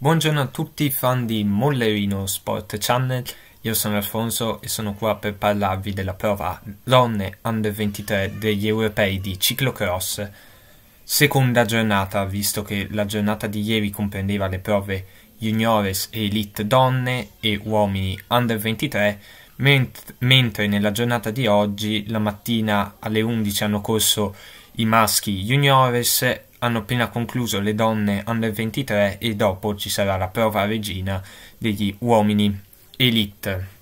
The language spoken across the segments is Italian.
Buongiorno a tutti i fan di Mollerino Sport Channel, io sono Alfonso e sono qua per parlarvi della prova Ronne Under 23 degli europei di ciclocross, seconda giornata visto che la giornata di ieri comprendeva le prove juniores e elite donne e uomini Under 23, ment mentre nella giornata di oggi la mattina alle 11 hanno corso i maschi juniores hanno appena concluso le donne under 23 e dopo ci sarà la prova regina degli uomini elite.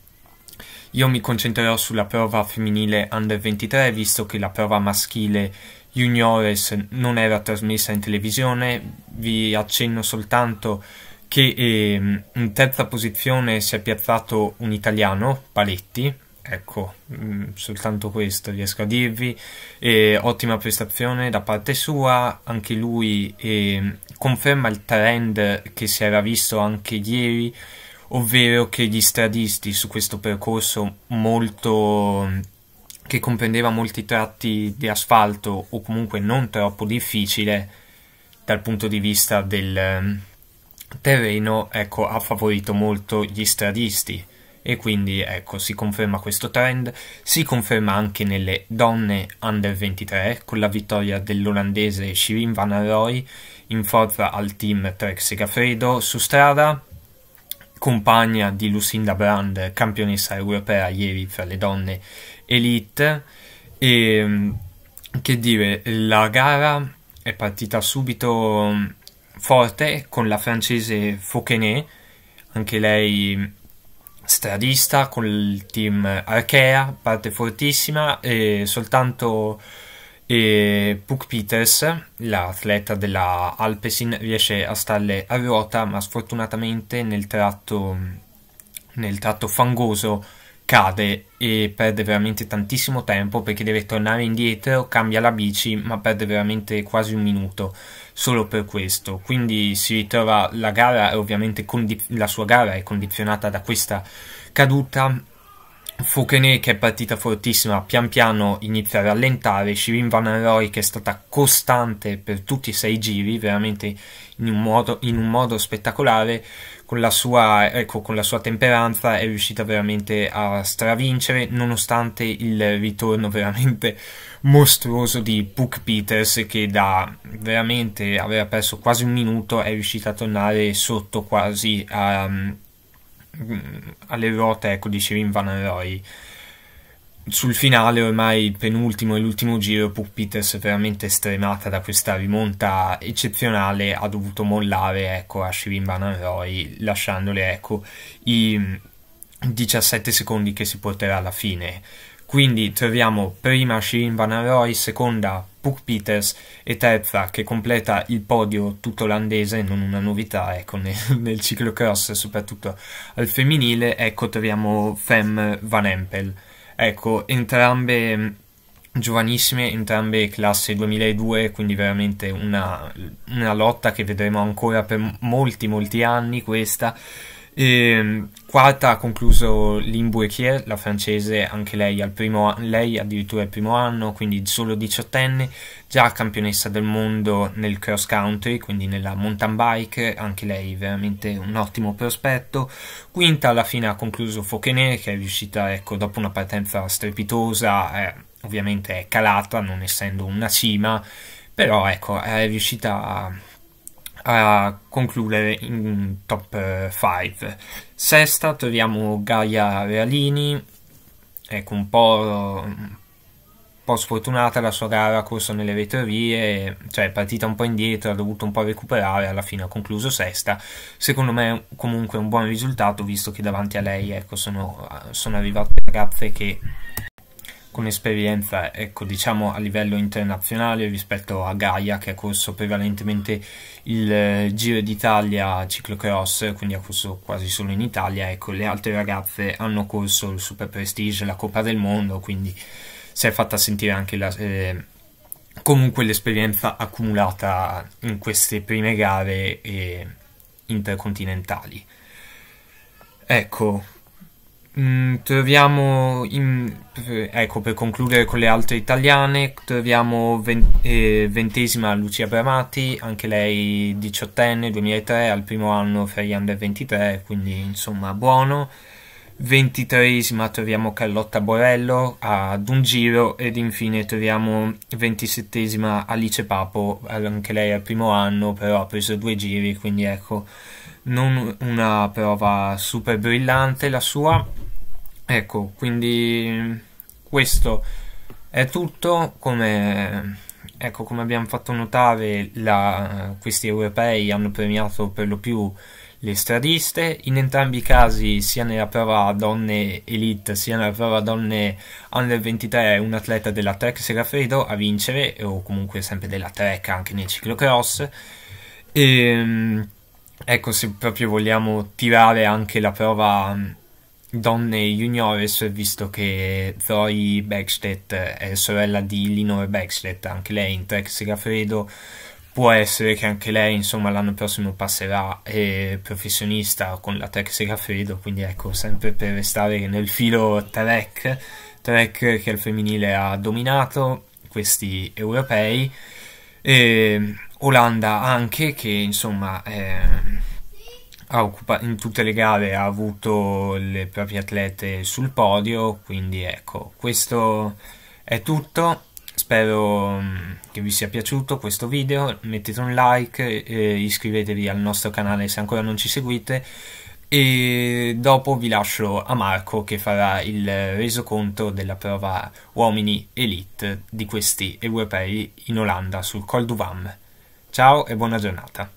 Io mi concentrerò sulla prova femminile under 23 visto che la prova maschile juniores non era trasmessa in televisione, vi accenno soltanto che eh, in terza posizione si è piazzato un italiano, Paletti, Ecco, mh, mm, soltanto questo riesco a dirvi. E, ottima prestazione da parte sua, anche lui eh, conferma il trend che si era visto anche ieri, ovvero che gli stradisti su questo percorso molto che comprendeva molti tratti di asfalto o comunque non troppo difficile dal punto di vista del mm, terreno, ecco, ha favorito molto gli stradisti e quindi ecco si conferma questo trend, si conferma anche nelle donne under 23 con la vittoria dell'olandese Shirin Van Arrooy in forza al team Trek Segafredo su strada, compagna di Lucinda Brand, campionessa europea ieri fra le donne elite e mm, che dire, la gara è partita subito mm, forte con la francese Fauquenet, anche lei mm, stradista con il team Arkea, parte fortissima e soltanto e Puck Peters, l'atleta della Alpesin, riesce a starle a ruota, ma sfortunatamente nel tratto, nel tratto fangoso cade e perde veramente tantissimo tempo perché deve tornare indietro, cambia la bici, ma perde veramente quasi un minuto solo per questo. Quindi si ritrova la gara, ovviamente condi- la sua gara è condizionata da questa caduta Fukene che è partita fortissima, pian piano inizia a rallentare, Shirin Van Roy che è stata costante per tutti i sei giri, veramente in un modo, in un modo spettacolare, con la, sua, ecco, con la sua temperanza è riuscita veramente a stravincere, nonostante il ritorno veramente mostruoso di Puck Peters che da veramente aver perso quasi un minuto è riuscita a tornare sotto quasi a... Mm, alle ruote, ecco, dicevi in Van Roy. Sul finale, ormai il penultimo e l'ultimo giro, Puck Peters veramente stremata da questa rimonta eccezionale, ha dovuto mollare ecco, a Shirin Van Roy, lasciandole ecco, i 17 mm, secondi che si porterà alla fine quindi troviamo prima Shirin Van Aroy, seconda Puck Peters e terza che completa il podio tutto olandese, non una novità ecco, nel, nel ciclocross soprattutto al femminile, ecco troviamo Fem Van Empel. Ecco, entrambe mm, giovanissime, entrambe classe 2002, quindi veramente una, una lotta che vedremo ancora per molti molti anni questa. Ehm, e, quarta ha concluso Limbuechier, la francese, anche lei, al primo, lei addirittura al primo anno, quindi solo diciottenne, già campionessa del mondo nel cross country, quindi nella mountain bike, anche lei veramente un ottimo prospetto. Quinta alla fine ha concluso Fauquenet, che è riuscita, ecco, dopo una partenza strepitosa, eh, ovviamente è calata, non essendo una cima, però ecco, è riuscita a a concludere in top 5. Sesta troviamo Gaia Realini, ecco un po', un po', sfortunata la sua gara corsa nelle retrovie, cioè partita un po' indietro, ha dovuto un po' recuperare, alla fine ha concluso sesta. Secondo me comunque un buon risultato visto che davanti a lei ecco, sono, sono arrivate ragazze che con esperienza, ecco, diciamo a livello internazionale rispetto a Gaia che ha corso prevalentemente il eh, Giro d'Italia ciclocross, quindi ha corso quasi solo in Italia, ecco, le altre ragazze hanno corso il Super Prestige, la Coppa del Mondo, quindi si è fatta sentire anche la, eh, comunque l'esperienza accumulata in queste prime gare eh, intercontinentali. Ecco, Mm, troviamo, in, ecco per concludere con le altre italiane, troviamo vent- eh, ventesima Lucia Bramati, anche lei diciottenne, 2003, al primo anno fra gli under 23, quindi insomma buono. Ventitresima troviamo Carlotta Borello ad un giro ed infine troviamo ventisettesima Alice Papo, anche lei al primo anno però ha preso due giri quindi ecco non una prova super brillante la sua Ecco, quindi questo è tutto. Come, ecco, come abbiamo fatto notare, la, questi europei hanno premiato per lo più le stradiste, in entrambi i casi, sia nella prova donne elite sia nella prova donne under 23, un atleta della Trek Serafredo a vincere, o comunque sempre della Trek anche nel ciclocross. E, ehm, ecco, se proprio vogliamo tirare anche la prova donne juniores, visto che Zoe Beckstedt è eh, sorella di Linore Beckstedt, anche lei in Tex Segafredo, può essere che anche lei insomma l'anno prossimo passerà eh, professionista con la Tex Segafredo, quindi ecco, sempre per restare nel filo Trek, Trek che al femminile ha dominato questi europei, e Olanda anche che insomma... Eh, occupa- in tutte le gare ha avuto le proprie atlete sul podio, quindi ecco, questo è tutto. Spero mm, che vi sia piaciuto questo video, mettete un like, eh, iscrivetevi al nostro canale se ancora non ci seguite e dopo vi lascio a Marco che farà il resoconto della prova uomini elite di questi europei in Olanda sul Col du Vam. Ciao e buona giornata.